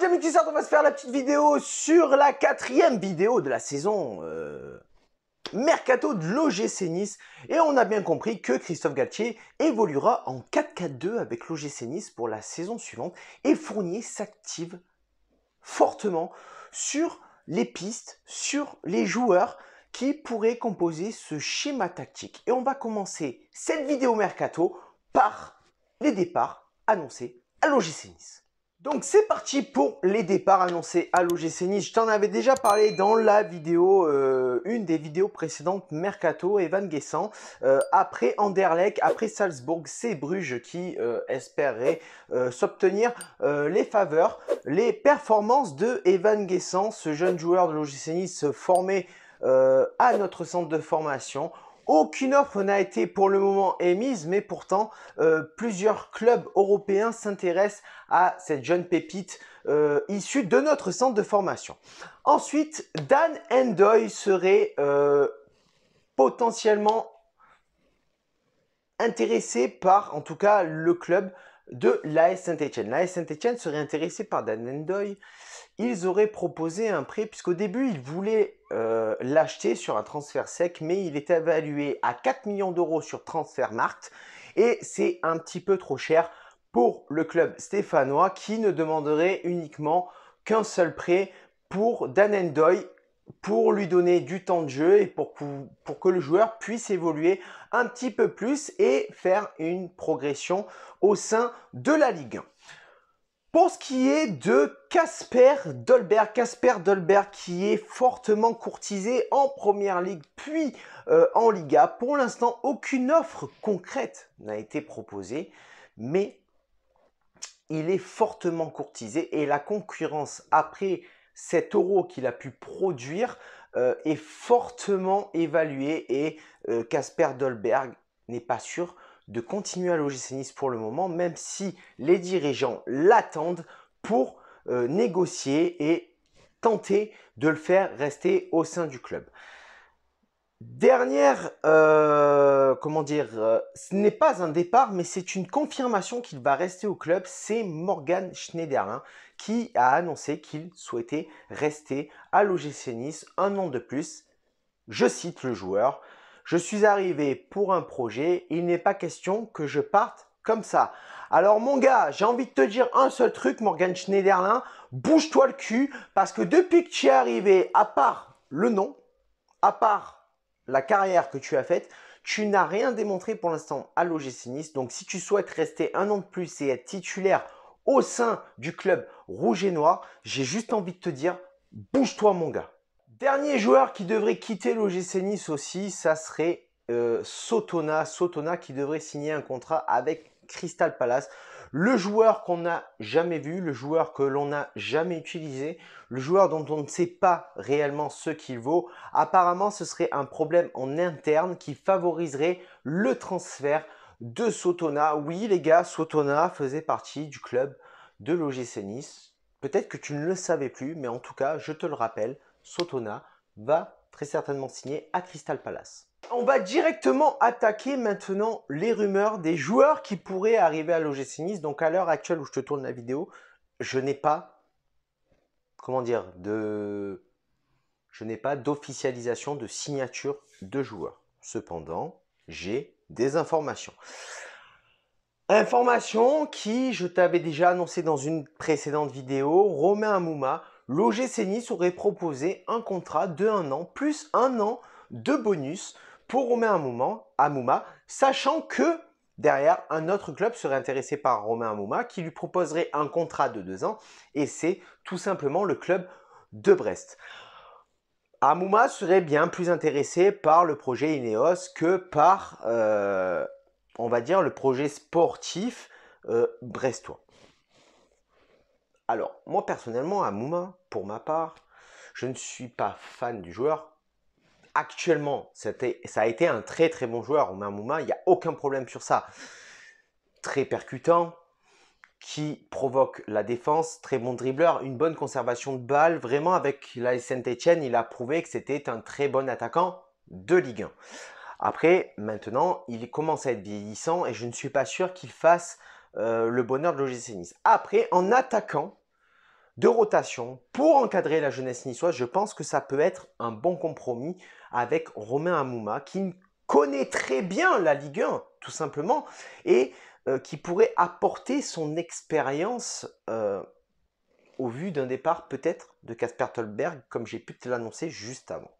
Jamy on va se faire la petite vidéo sur la quatrième vidéo de la saison euh, Mercato de l'OGC Nice. Et on a bien compris que Christophe Galtier évoluera en 4-4-2 avec l'OGC Nice pour la saison suivante. Et Fournier s'active fortement sur les pistes, sur les joueurs qui pourraient composer ce schéma tactique. Et on va commencer cette vidéo Mercato par les départs annoncés à l'OGC Nice. Donc c'est parti pour les départs annoncés à l'OGC Nice. Je t'en avais déjà parlé dans la vidéo, euh, une des vidéos précédentes Mercato Evan Van euh, après Anderlecht, après Salzburg, c'est Bruges qui euh, espérait s'obtenir les faveurs, les performances de Evan Guessant, ce jeune joueur de l'OGC Nice formé à notre centre de formation. Aucune offre n'a été pour le moment émise, mais pourtant euh, plusieurs clubs européens s'intéressent à cette jeune pépite euh, issue de notre centre de formation. Ensuite, Dan Endoy serait euh, potentiellement intéressé par, en tout cas, le club de l'AS Saint-Etienne. L'AS Saint-Etienne serait intéressé par Dan Endoy ils auraient proposé un prêt, puisqu'au début, ils voulaient euh, l'acheter sur un transfert sec, mais il est évalué à 4 millions d'euros sur Transfermarkt, et c'est un petit peu trop cher pour le club stéphanois qui ne demanderait uniquement qu'un seul prêt pour Dan Endoy pour lui donner du temps de jeu et pour que, pour que, le joueur puisse évoluer un petit peu plus et faire une progression au sein de la Ligue pour ce qui est de Casper Dolberg, Casper Dolberg qui est fortement courtisé en Première Ligue puis euh, en Liga, pour l'instant aucune offre concrète n'a été proposée, mais il est fortement courtisé et la concurrence après cet euro qu'il a pu produire euh, est fortement évaluée et euh, Casper Dolberg n'est pas sûr de continuer à loger Nice pour le moment, même si les dirigeants l'attendent pour euh, négocier et tenter de le faire rester au sein du club. Dernière, euh, comment dire, euh, ce n'est pas un départ, mais c'est une confirmation qu'il va rester au club. C'est Morgan Schneiderlin hein, qui a annoncé qu'il souhaitait rester à l'OGC Nice un an de plus. Je cite le joueur, je suis arrivé pour un projet, il n'est pas question que je parte comme ça. Alors mon gars, j'ai envie de te dire un seul truc, Morgan Schneiderlin, bouge-toi le cul, parce que depuis que tu es arrivé, à part le nom, à part la carrière que tu as faite, tu n'as rien démontré pour l'instant à l'OGC Nice. Donc si tu souhaites rester un an de plus et être titulaire au sein du club rouge et noir, j'ai juste envie de te dire, bouge-toi mon gars. Dernier joueur qui devrait quitter l'OGC Nice aussi, ça serait euh, Sotona. Sotona qui devrait signer un contrat avec Crystal Palace. Le joueur qu'on n'a jamais vu, le joueur que l'on n'a jamais utilisé, le joueur dont on ne sait pas réellement ce qu'il vaut. Apparemment, ce serait un problème en interne qui favoriserait le transfert de Sotona. Oui, les gars, Sotona faisait partie du club de l'OGC Nice. Peut-être que tu ne le savais plus, mais en tout cas, je te le rappelle, Sotona va très certainement signer à Crystal Palace. On va directement attaquer maintenant les rumeurs des joueurs qui pourraient arriver à l'OGC Nice. Donc à l'heure actuelle où je te tourne la vidéo, je n'ai pas, comment dire, de, je n'ai pas d'officialisation de signature de joueurs. Cependant, j'ai des informations. Informations qui, je t'avais déjà annoncé dans une précédente vidéo, Romain Amouma l'OGC Nice aurait proposé un contrat de 1 an plus 1 an de bonus pour Romain Amouma, sachant que derrière un autre club serait intéressé par Romain Amouma qui lui proposerait un contrat de 2 ans et c'est tout simplement le club de Brest. Amouma serait bien plus intéressé par le projet Ineos que par, euh, on va dire, le projet sportif euh, brestois. Alors, moi personnellement, à Mouma, pour ma part, je ne suis pas fan du joueur. Actuellement, ça a été un très très bon joueur. à Mouma, il n'y a aucun problème sur ça. Très percutant, qui provoque la défense, très bon dribbleur, une bonne conservation de balles. Vraiment, avec la Saint-Etienne, il a prouvé que c'était un très bon attaquant de Ligue 1. Après, maintenant, il commence à être vieillissant et je ne suis pas sûr qu'il fasse euh, le bonheur de l'OGC Nice. Après, en attaquant, de rotation pour encadrer la jeunesse niçoise, je pense que ça peut être un bon compromis avec Romain Amouma qui connaît très bien la Ligue 1 tout simplement et euh, qui pourrait apporter son expérience euh, au vu d'un départ peut-être de Casper Tolberg comme j'ai pu te l'annoncer juste avant.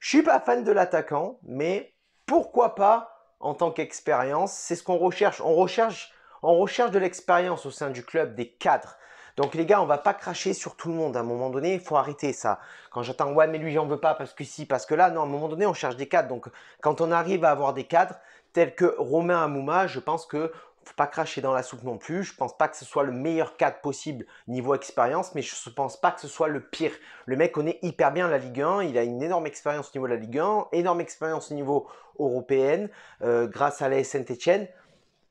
Je suis pas fan de l'attaquant mais pourquoi pas en tant qu'expérience, c'est ce qu'on recherche. recherche on recherche de l'expérience au sein du club, des cadres. Donc les gars, on va pas cracher sur tout le monde. À un moment donné, il faut arrêter ça. Quand j'attends ouais mais lui j'en veux pas parce que si, parce que là, non, à un moment donné, on cherche des cadres. Donc quand on arrive à avoir des cadres tels que Romain Amouma, je pense que faut pas cracher dans la soupe non plus. Je pense pas que ce soit le meilleur cadre possible niveau expérience, mais je ne pense pas que ce soit le pire. Le mec connaît hyper bien la Ligue 1, il a une énorme expérience au niveau de la Ligue 1, énorme expérience au niveau européenne, euh, grâce à la saint Etienne.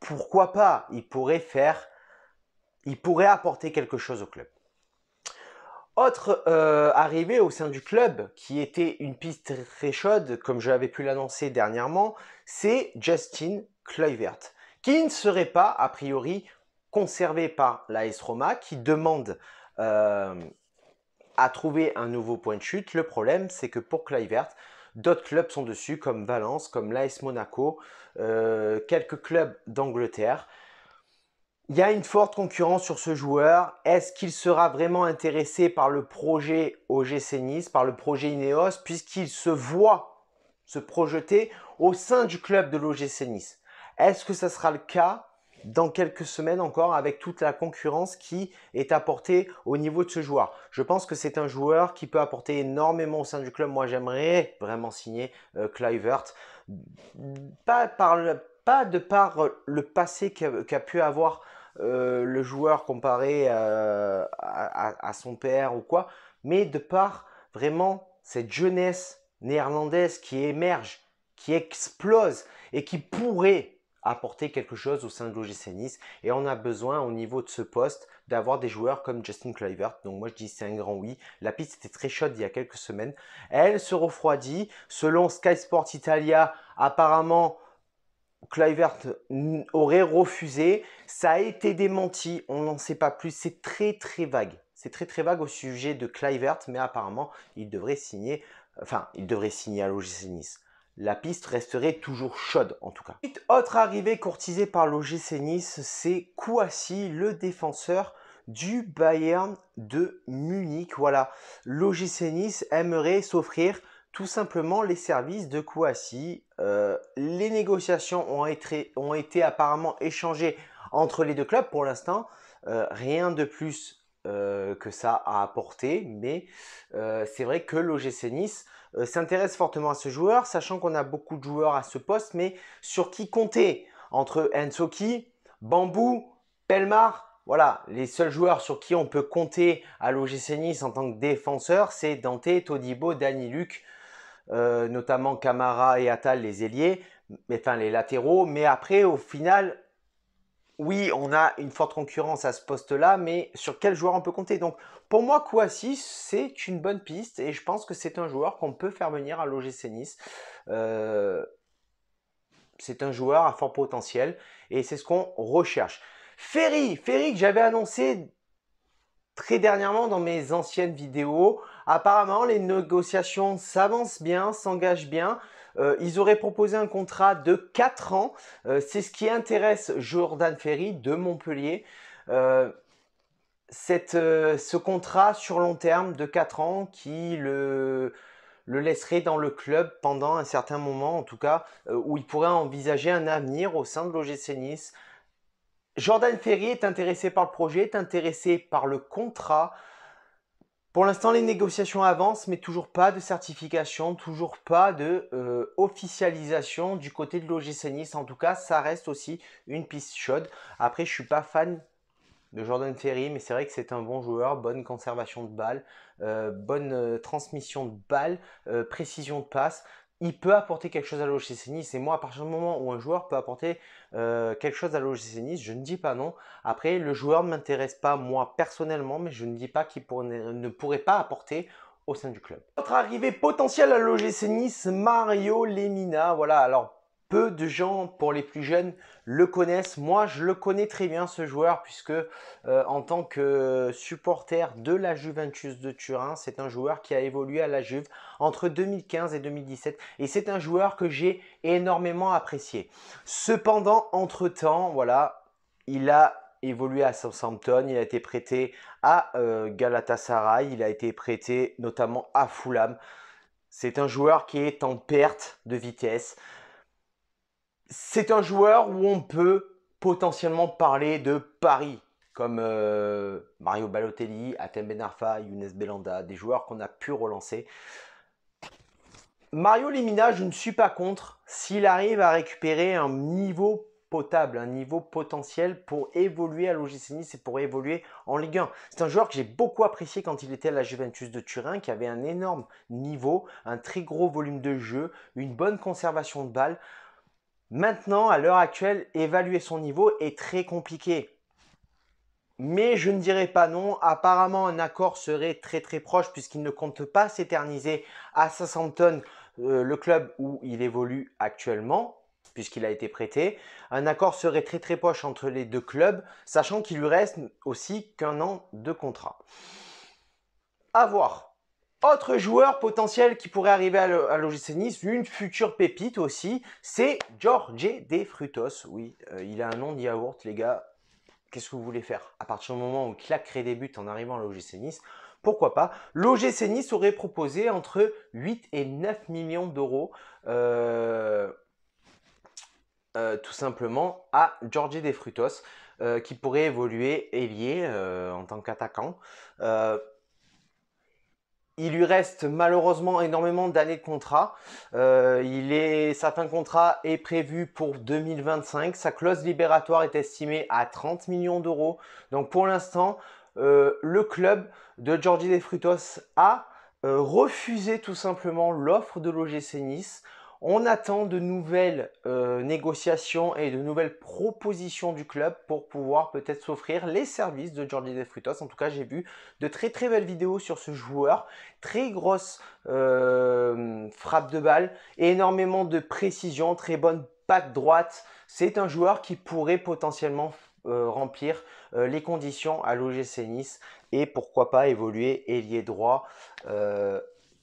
Pourquoi pas Il pourrait faire il pourrait apporter quelque chose au club. Autre euh, arrivée au sein du club qui était une piste très chaude, comme je l'avais pu l'annoncer dernièrement, c'est Justin Kluivert, qui ne serait pas a priori conservé par l'AS Roma, qui demande euh, à trouver un nouveau point de chute. Le problème, c'est que pour Kluivert, d'autres clubs sont dessus, comme Valence, comme l'AS Monaco, euh, quelques clubs d'Angleterre. Il y a une forte concurrence sur ce joueur. Est-ce qu'il sera vraiment intéressé par le projet OGC Nice, par le projet Ineos, puisqu'il se voit se projeter au sein du club de l'OGC Nice Est-ce que ça sera le cas dans quelques semaines encore avec toute la concurrence qui est apportée au niveau de ce joueur. Je pense que c'est un joueur qui peut apporter énormément au sein du club. Moi, j'aimerais vraiment signer euh, Clivert. Pas, pas de par le passé qu'a pu avoir euh, le joueur comparé euh, à, son père ou quoi, mais de par vraiment cette jeunesse néerlandaise qui émerge, qui explose et qui pourrait apporter quelque chose au sein de l'OGC Nice. Et on a besoin au niveau de ce poste d'avoir des joueurs comme Justin Kluivert. Donc moi je dis c'est un grand oui. La piste était très chaude il y a quelques semaines. Elle se refroidit. Selon Sky Sport Italia, apparemment Kluivert aurait refusé. Ça a été démenti, on n'en sait pas plus. C'est très très vague. C'est très très vague au sujet de Kluivert, mais apparemment il devrait signer, enfin il devrait signer à l'OGC Nice. La piste resterait toujours chaude en tout cas. Autre arrivée courtisée par l'OGC Nice, c'est Kouassi, le défenseur du Bayern de Munich. Voilà, l'OGC Nice aimerait s'offrir tout simplement les services de Kouassi. Euh, les négociations ont été, apparemment échangées entre les deux clubs pour l'instant. Euh, rien de plus euh, que ça a apporté. mais c'est vrai que l'OGC Nice s'intéresse fortement à ce joueur, sachant qu'on a beaucoup de joueurs à ce poste, mais sur qui compter Entre Ensoki, Bambou, Pelmar, voilà, les seuls joueurs sur qui on peut compter à l'OGC Nice en tant que défenseur, c'est Dante, Todibo, Dani Luc, euh, notamment Camara et Atal, les ailiers, enfin les latéraux. Mais après, au final, oui, on a une forte concurrence à ce poste-là, mais sur quel joueur on peut compter Donc, pour moi, Kouassi, c'est une bonne piste et je pense que c'est un joueur qu'on peut faire venir à l'OGC Nice. Euh, c'est un joueur à fort potentiel et c'est ce qu'on recherche. Ferry, Ferry que j'avais annoncé très dernièrement dans mes anciennes vidéos, Apparemment, les négociations s'avancent bien, s'engagent bien. Euh, ils auraient proposé un contrat de 4 ans. Euh, c'est ce qui intéresse Jordan Ferry de Montpellier. Euh, ce contrat sur long terme de 4 ans qui le, le laisserait dans le club pendant un certain moment, en tout cas, où il pourrait envisager un avenir au sein de l'OGC Nice. Jordan Ferry est intéressé par le projet, est intéressé par le contrat. Pour l'instant, les négociations avancent, mais toujours pas de certification, toujours pas de euh, officialisation du côté de l'OGC Nice. En tout cas, ça reste aussi une piste chaude. Après, je suis pas fan de Jordan Ferry, mais c'est vrai que c'est un bon joueur, bonne conservation de balles, euh, bonne euh, transmission de balles, précision de passe il peut apporter quelque chose à l'OGC Nice. Et moi, à partir du moment où un joueur peut apporter euh, quelque chose à l'OGC Nice, je ne dis pas non. Après, le joueur ne m'intéresse pas moi personnellement, mais je ne dis pas qu'il ne pourrait pas apporter au sein du club. Notre arrivée potentielle à l'OGC Nice, Mario Lemina. Voilà, alors peu de gens pour les plus jeunes le connaissent. Moi, je le connais très bien ce joueur puisque euh, en tant que supporter de la Juventus de Turin, c'est un joueur qui a évolué à la Juve entre 2015 et 2017 et c'est un joueur que j'ai énormément apprécié. Cependant, entre-temps, voilà, il a évolué à Southampton, il a été prêté à euh, Galatasaray, il a été prêté notamment à Fulham. C'est un joueur qui est en perte de vitesse c'est un joueur où on peut potentiellement parler de Paris, comme euh, Mario Balotelli, Atem Benarfa, Younes Belanda, des joueurs qu'on a pu relancer. Mario Lemina, je ne suis pas contre s'il arrive à récupérer un niveau potable, un niveau potentiel pour évoluer à l'OGC Nice et pour évoluer en Ligue 1. C'est un joueur que j'ai beaucoup apprécié quand il était à la Juventus de Turin, qui avait un énorme niveau, un très gros volume de jeu, une bonne conservation de balles. Maintenant, à l'heure actuelle, évaluer son niveau est très compliqué. Mais je ne dirais pas non, apparemment un accord serait très très proche puisqu'il ne compte pas s'éterniser à 60 tonnes euh, le club où il évolue actuellement puisqu'il a été prêté. Un accord serait très très proche entre les deux clubs, sachant qu'il lui reste aussi qu'un an de contrat. À voir. Autre joueur potentiel qui pourrait arriver à l'OGC Nice, une future pépite aussi, c'est Jorge De Frutos. Oui, euh, il a un nom de les gars. Qu'est-ce que vous voulez faire À partir du moment où il claquerait des buts en arrivant à l'OGC Nice, pourquoi pas L'OGC Nice aurait proposé entre 8 et 9 millions d'euros. Euh, euh, tout simplement à Jorge De Frutos, qui pourrait évoluer ailier en tant qu'attaquant. Il lui reste malheureusement énormément d'années de contrat. Euh, il est, sa fin de contrat est prévue pour 2025. Sa clause libératoire est estimée à 30 millions d'euros. Donc pour l'instant, euh, le club de Georgi De Frutos a euh, refusé tout simplement l'offre de l'OGC Nice. On attend de nouvelles euh, négociations et de nouvelles propositions du club pour pouvoir peut-être s'offrir les services de Jordi De Frutos. En tout cas, j'ai vu de très très belles vidéos sur ce joueur. Très grosse euh, frappe de balle, énormément de précision, très bonne patte droite. C'est un joueur qui pourrait potentiellement euh, remplir les conditions à l'OGC Nice et pourquoi pas évoluer ailier droit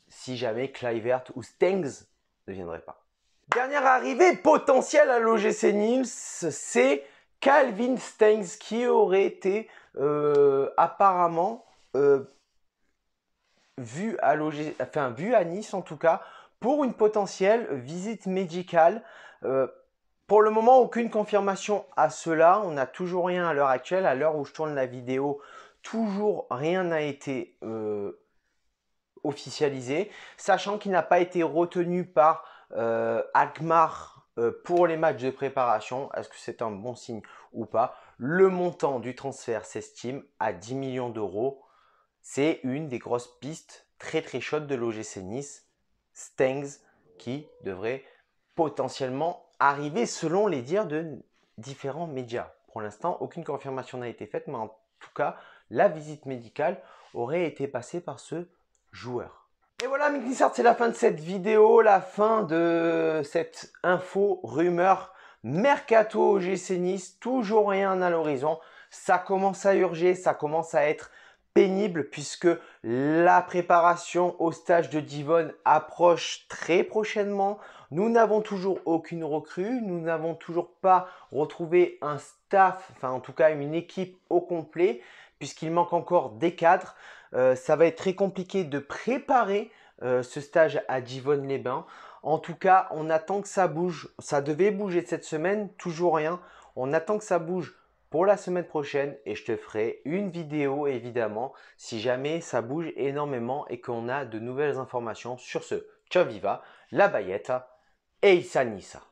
si jamais Clyvert ou Stengs ne viendrait pas. Dernière arrivée potentielle à l'OGC Nîmes, c'est Calvin Stengs qui aurait été euh, apparemment euh, vu, à l'OG... enfin, vu à Nice en tout cas pour une potentielle visite médicale. Euh, pour le moment, aucune confirmation à cela. On n'a toujours rien à l'heure actuelle. À l'heure où je tourne la vidéo, toujours rien n'a été officialisé, sachant qu'il n'a pas été retenu par euh, Alkmaar euh, pour les matchs de préparation. Est-ce que c'est un bon signe ou pas Le montant du transfert s'estime à 10 millions d'euros. C'est une des grosses pistes très très chaudes de l'OGC Nice, Stengs, qui devrait potentiellement arriver selon les dires de différents médias. Pour l'instant, aucune confirmation n'a été faite, mais en tout cas, la visite médicale aurait été passée par ce et voilà, Sartre, c'est la fin de cette vidéo, la fin de cette info, rumeur, mercato OGC Nice, toujours rien à l'horizon. Ça commence à urger, ça commence à être pénible puisque la préparation au stage de Divonne approche très prochainement. Nous n'avons toujours aucune recrue, nous n'avons toujours pas retrouvé un staff, enfin en tout cas une équipe au complet, puisqu'il manque encore des cadres. Euh, ça va être très compliqué de préparer euh, ce stage à Divonne-les-Bains. En tout cas, on attend que ça bouge. Ça devait bouger cette semaine, toujours rien. On attend que ça bouge pour la semaine prochaine et je te ferai une vidéo évidemment si jamais ça bouge énormément et qu'on a de nouvelles informations sur ce. Ciao viva, la baillette Eisanissa.